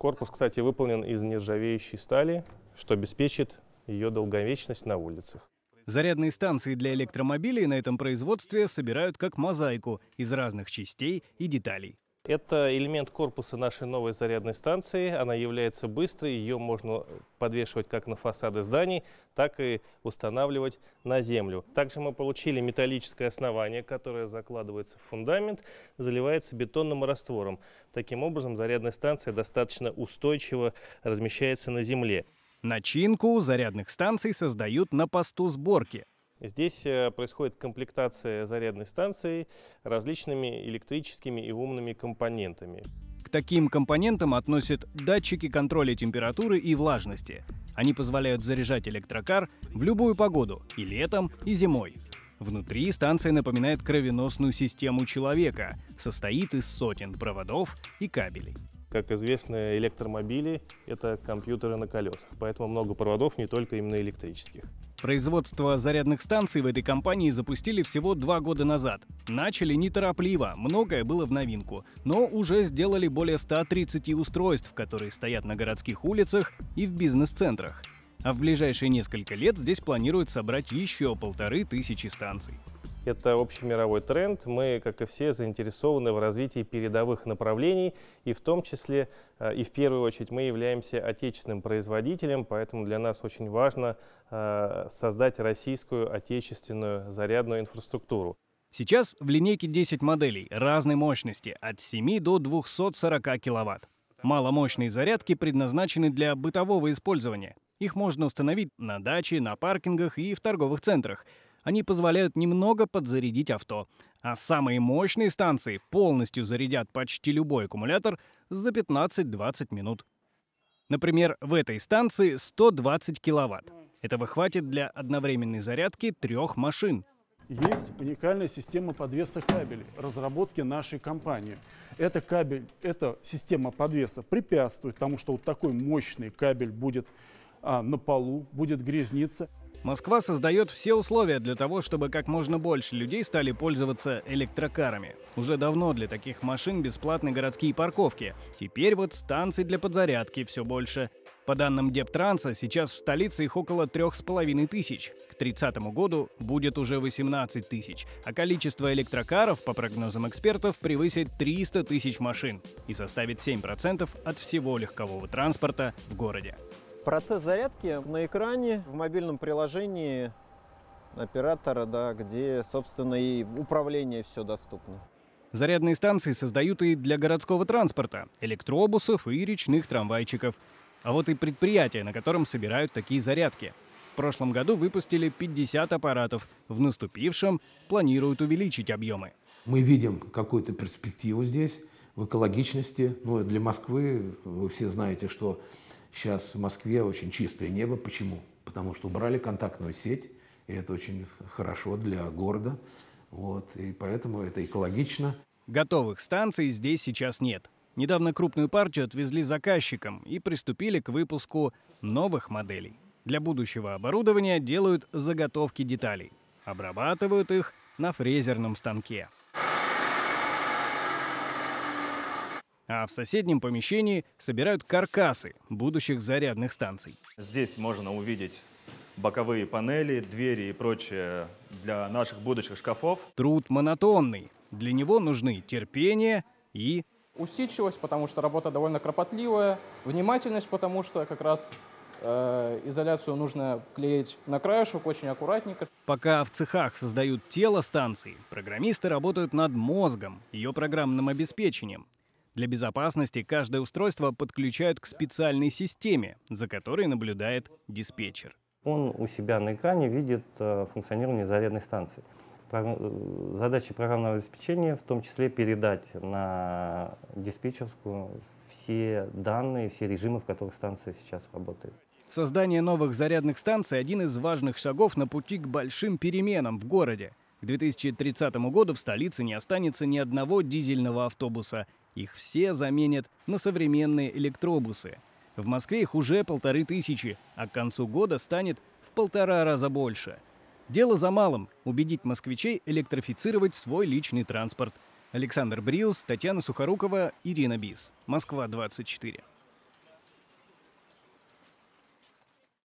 Корпус, кстати, выполнен из нержавеющей стали, что обеспечит ее долговечность на улицах. Зарядные станции для электромобилей на этом производстве собирают как мозаику из разных частей и деталей. Это элемент корпуса нашей новой зарядной станции. Она является быстрой, ее можно подвешивать как на фасады зданий, так и устанавливать на землю. Также мы получили металлическое основание, которое закладывается в фундамент, заливается бетонным раствором. Таким образом, зарядная станция достаточно устойчиво размещается на земле. Начинку зарядных станций создают на посту сборки. Здесь э, происходит комплектация зарядной станции различными электрическими и умными компонентами. К таким компонентам относят датчики контроля температуры и влажности. Они позволяют заряжать электрокар в любую погоду – и летом, и зимой. Внутри станция напоминает кровеносную систему человека, состоит из сотен проводов и кабелей. Как известно, электромобили — это компьютеры на колесах, поэтому много проводов, не только именно электрических. Производство зарядных станций в этой компании запустили всего два года назад. Начали неторопливо, многое было в новинку, но уже сделали более 130 устройств, которые стоят на городских улицах и в бизнес-центрах. А в ближайшие несколько лет здесь планируют собрать еще полторы тысячи станций. Это общемировой тренд. Мы, как и все, заинтересованы в развитии передовых направлений, и в том числе, э, и в первую очередь, мы являемся отечественным производителем, поэтому для нас очень важно э, создать российскую отечественную зарядную инфраструктуру. Сейчас в линейке 10 моделей разной мощности от 7 до 240 киловатт. Маломощные зарядки предназначены для бытового использования. Их можно установить на даче, на паркингах и в торговых центрах – они позволяют немного подзарядить авто. А самые мощные станции полностью зарядят почти любой аккумулятор за 15-20 минут. Например, в этой станции 120 киловатт. Этого хватит для одновременной зарядки трех машин. Есть уникальная система подвеса кабелей, разработки нашей компании. Это кабель, эта система подвеса препятствует тому, что вот такой мощный кабель будет а, на полу, будет грязниться. Москва создает все условия для того, чтобы как можно больше людей стали пользоваться электрокарами. Уже давно для таких машин бесплатны городские парковки. Теперь вот станций для подзарядки все больше. По данным Дептранса, сейчас в столице их около трех с половиной тысяч. К 30 году будет уже 18 тысяч, а количество электрокаров, по прогнозам экспертов, превысит 300 тысяч машин и составит 7% от всего легкового транспорта в городе. Процесс зарядки на экране в мобильном приложении оператора, да, где, собственно, и управление все доступно. Зарядные станции создают и для городского транспорта, электробусов и речных трамвайчиков. А вот и предприятие, на котором собирают такие зарядки. В прошлом году выпустили 50 аппаратов, в наступившем планируют увеличить объемы. Мы видим какую-то перспективу здесь в экологичности. Ну, для Москвы вы все знаете, что Сейчас в Москве очень чистое небо. Почему? Потому что убрали контактную сеть, и это очень хорошо для города. Вот, и поэтому это экологично. Готовых станций здесь сейчас нет. Недавно крупную партию отвезли заказчикам и приступили к выпуску новых моделей. Для будущего оборудования делают заготовки деталей. Обрабатывают их на фрезерном станке. а в соседнем помещении собирают каркасы будущих зарядных станций. Здесь можно увидеть боковые панели, двери и прочее для наших будущих шкафов. Труд монотонный. Для него нужны терпение и... Усидчивость, потому что работа довольно кропотливая, внимательность, потому что как раз э, изоляцию нужно клеить на краешек очень аккуратненько. Пока в цехах создают тело станции, программисты работают над мозгом, ее программным обеспечением. Для безопасности каждое устройство подключают к специальной системе, за которой наблюдает диспетчер. Он у себя на экране видит э, функционирование зарядной станции. Э, задача программного обеспечения в том числе передать на диспетчерскую все данные, все режимы, в которых станция сейчас работает. Создание новых зарядных станций – один из важных шагов на пути к большим переменам в городе. К 2030 году в столице не останется ни одного дизельного автобуса, их все заменят на современные электробусы. В Москве их уже полторы тысячи, а к концу года станет в полтора раза больше. Дело за малым – убедить москвичей электрифицировать свой личный транспорт. Александр Бриус, Татьяна Сухорукова, Ирина Бис. Москва, 24.